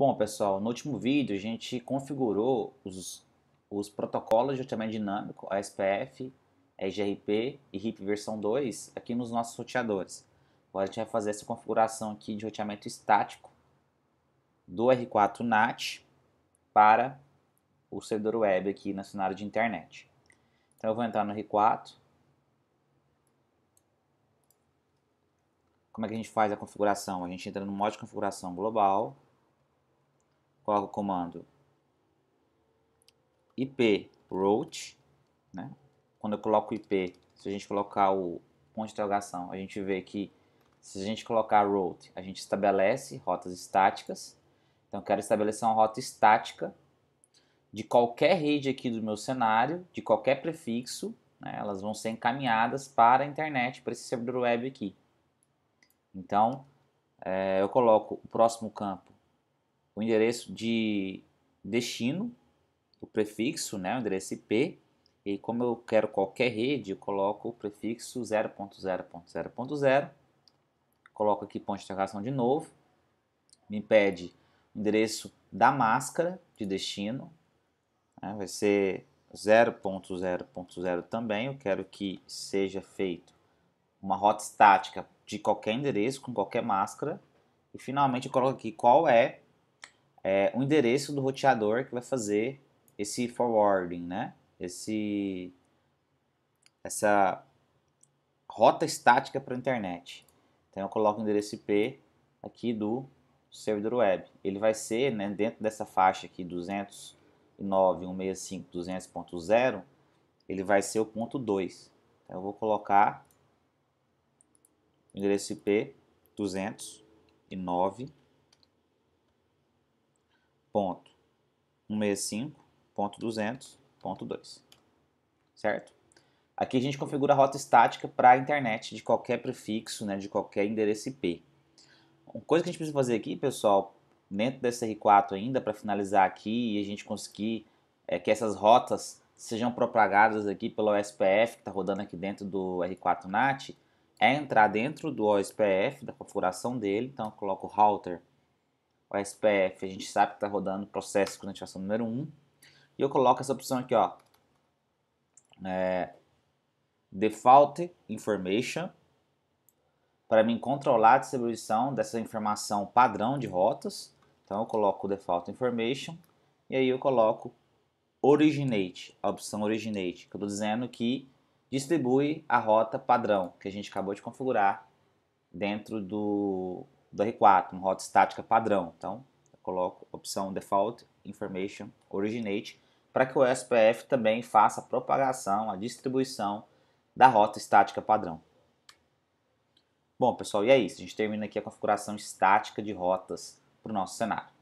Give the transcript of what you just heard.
Bom, pessoal, no último vídeo a gente configurou os, os protocolos de roteamento dinâmico, ASPF, EGRP e RIP versão 2, aqui nos nossos roteadores. Agora a gente vai fazer essa configuração aqui de roteamento estático do R4 NAT para o servidor web aqui no cenário de internet. Então eu vou entrar no R4. Como é que a gente faz a configuração? A gente entra no modo de configuração global coloca o comando IP route. né? Quando eu coloco IP, se a gente colocar o ponto de interrogação, a gente vê que se a gente colocar route, a gente estabelece rotas estáticas. Então, eu quero estabelecer uma rota estática de qualquer rede aqui do meu cenário, de qualquer prefixo, né, elas vão ser encaminhadas para a internet, para esse servidor web aqui. Então, é, eu coloco o próximo campo o endereço de destino, o prefixo, né, o endereço IP, e como eu quero qualquer rede, eu coloco o prefixo 0.0.0.0, coloco aqui ponto de interrogação de novo, me pede o endereço da máscara de destino, né, vai ser 0.0.0 também, eu quero que seja feito uma rota estática de qualquer endereço com qualquer máscara, e finalmente eu coloco aqui qual é é, o endereço do roteador que vai fazer esse forwarding, né? Esse, essa rota estática para a internet. Então eu coloco o endereço IP aqui do servidor web. Ele vai ser, né, dentro dessa faixa aqui, 209.165.200.0, ele vai ser o ponto 2. Então eu vou colocar o endereço IP 209.165.200.0 ponto 165.200.2, certo? Aqui a gente configura a rota estática para a internet de qualquer prefixo, né, de qualquer endereço IP. Uma coisa que a gente precisa fazer aqui, pessoal, dentro desse R4 ainda, para finalizar aqui e a gente conseguir é, que essas rotas sejam propagadas aqui pelo OSPF, que está rodando aqui dentro do R4 NAT, é entrar dentro do OSPF, da configuração dele, então eu coloco router o SPF, a gente sabe que está rodando o processo de conectivação número 1. E eu coloco essa opção aqui, ó. É, default Information. Para mim controlar a distribuição dessa informação padrão de rotas. Então eu coloco Default Information. E aí eu coloco Originate, a opção Originate. Que eu estou dizendo que distribui a rota padrão que a gente acabou de configurar dentro do do R4, uma rota estática padrão. Então, eu coloco a opção Default Information Originate para que o SPF também faça a propagação, a distribuição da rota estática padrão. Bom, pessoal, e é isso. A gente termina aqui a configuração estática de rotas para o nosso cenário.